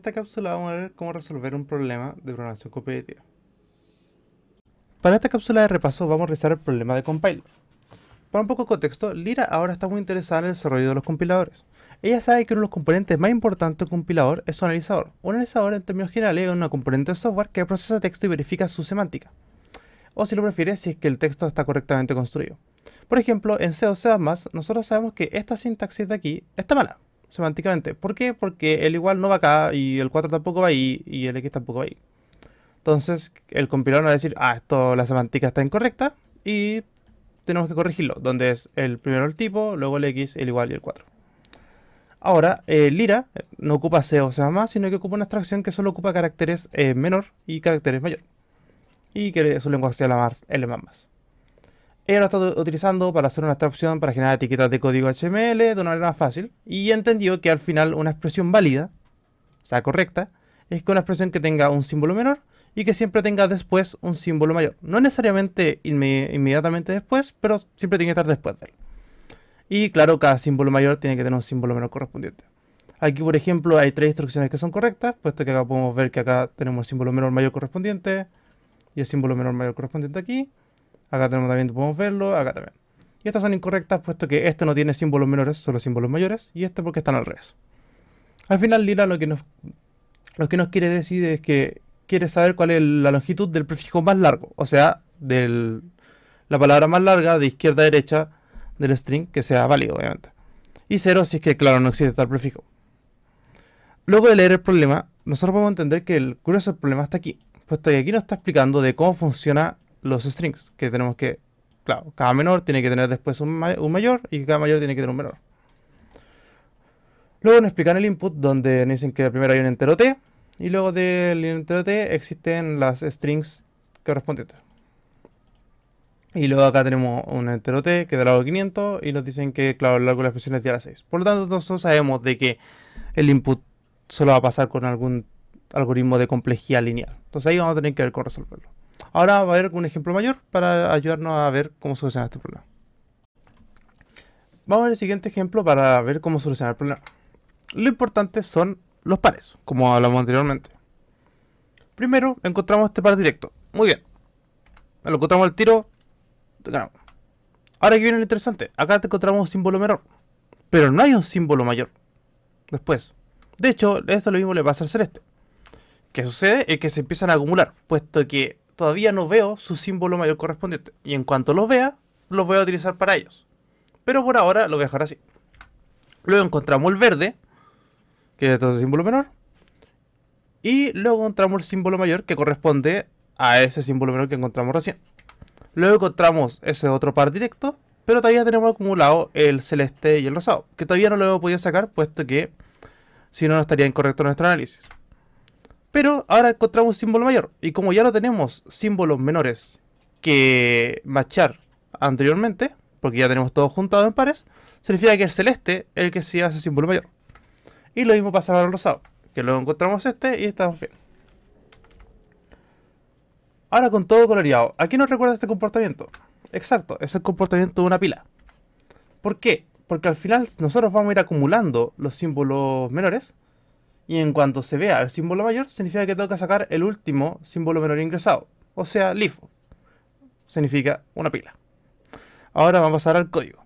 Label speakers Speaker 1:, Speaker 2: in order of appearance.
Speaker 1: esta cápsula vamos a ver cómo resolver un problema de programación competitiva. Para esta cápsula de repaso vamos a revisar el problema de compiler. Para un poco de contexto, Lira ahora está muy interesada en el desarrollo de los compiladores. Ella sabe que uno de los componentes más importantes de un compilador es su analizador. Un analizador, en términos generales, es una componente de software que procesa texto y verifica su semántica. O si lo prefiere, si es que el texto está correctamente construido. Por ejemplo, en C o C++, nosotros sabemos que esta sintaxis de aquí está mala semánticamente. ¿Por qué? Porque el igual no va acá y el 4 tampoco va ahí y el x tampoco va ahí. Entonces el compilador va a decir, ah, esto, la semántica está incorrecta y tenemos que corregirlo, donde es el primero el tipo, luego el x, el igual y el 4. Ahora, el eh, Lira eh, no ocupa C o sea más, sino que ocupa una extracción que solo ocupa caracteres eh, menor y caracteres mayor. Y que su lenguaje sea la más, el más. Ella lo está utilizando para hacer una extracción para generar etiquetas de código HTML de una manera más fácil y entendió que al final una expresión válida, o sea, correcta, es que una expresión que tenga un símbolo menor y que siempre tenga después un símbolo mayor. No necesariamente inmediatamente después, pero siempre tiene que estar después de él. Y claro, cada símbolo mayor tiene que tener un símbolo menor correspondiente. Aquí, por ejemplo, hay tres instrucciones que son correctas, puesto que acá podemos ver que acá tenemos el símbolo menor mayor correspondiente y el símbolo menor mayor correspondiente aquí. Acá tenemos también, podemos verlo, acá también. Y estas son incorrectas puesto que este no tiene símbolos menores, solo símbolos mayores, y este porque están al revés. Al final Lila lo que nos, lo que nos quiere decir es que quiere saber cuál es la longitud del prefijo más largo, o sea, de la palabra más larga de izquierda a derecha del string que sea válido, obviamente. Y cero si es que, claro, no existe tal prefijo. Luego de leer el problema, nosotros podemos entender que el grueso del problema está aquí, puesto que aquí nos está explicando de cómo funciona los strings, que tenemos que, claro, cada menor tiene que tener después un, mayor y cada mayor tiene que tener un menor. Luego nos explican el input, donde nos dicen que primero hay un entero T, y luego del entero T existen las strings correspondientes. Y luego acá tenemos un entero T que da de 500 y nos dicen que, claro, el largo de la expresión es de la 6. Por lo tanto, nosotros sabemos de que el input solo va a pasar con algún algoritmo de complejidad lineal. Entonces ahí vamos a tener que ver resolverlo. Ahora va a haber un ejemplo mayor para ayudarnos a ver cómo solucionar este problema. Vamos al siguiente ejemplo para ver cómo solucionar el problema. Lo importante son los pares, como hablamos anteriormente. Primero, encontramos este par directo. Muy bien. Lo encontramos al tiro, Ahora aquí viene lo interesante. Acá te encontramos un símbolo menor. Pero no hay un símbolo mayor. Después. De hecho, esto lo mismo le pasa al celeste. ¿Qué sucede? Es que se empiezan a acumular, puesto que todavía no veo su símbolo mayor correspondiente. Y en cuanto los vea, los voy a utilizar para ellos. Pero por ahora lo voy a dejar así. Luego encontramos el verde, que es el símbolo menor. Y luego encontramos el símbolo mayor que corresponde a ese símbolo menor que encontramos recién. Luego encontramos ese otro par directo, pero todavía tenemos acumulado el celeste y el rosado, que todavía no lo hemos podido sacar, puesto que si no estaría incorrecto nuestro análisis. Pero ahora encontramos un símbolo mayor. Y como ya no tenemos símbolos menores que machar anteriormente, porque ya tenemos todos juntados en pares, significa que el celeste es el que se hace símbolo mayor. Y lo mismo pasa para el rosado, que luego encontramos este y estamos bien. Ahora con todo coloreado, ¿a quién nos recuerda este comportamiento? Exacto, es el comportamiento de una pila. ¿Por qué? Porque al final nosotros vamos a ir acumulando los símbolos menores y en cuanto se vea el símbolo mayor, significa que tengo que sacar el último símbolo menor ingresado, o sea, LIFO. Significa una pila. Ahora vamos a pasar al código.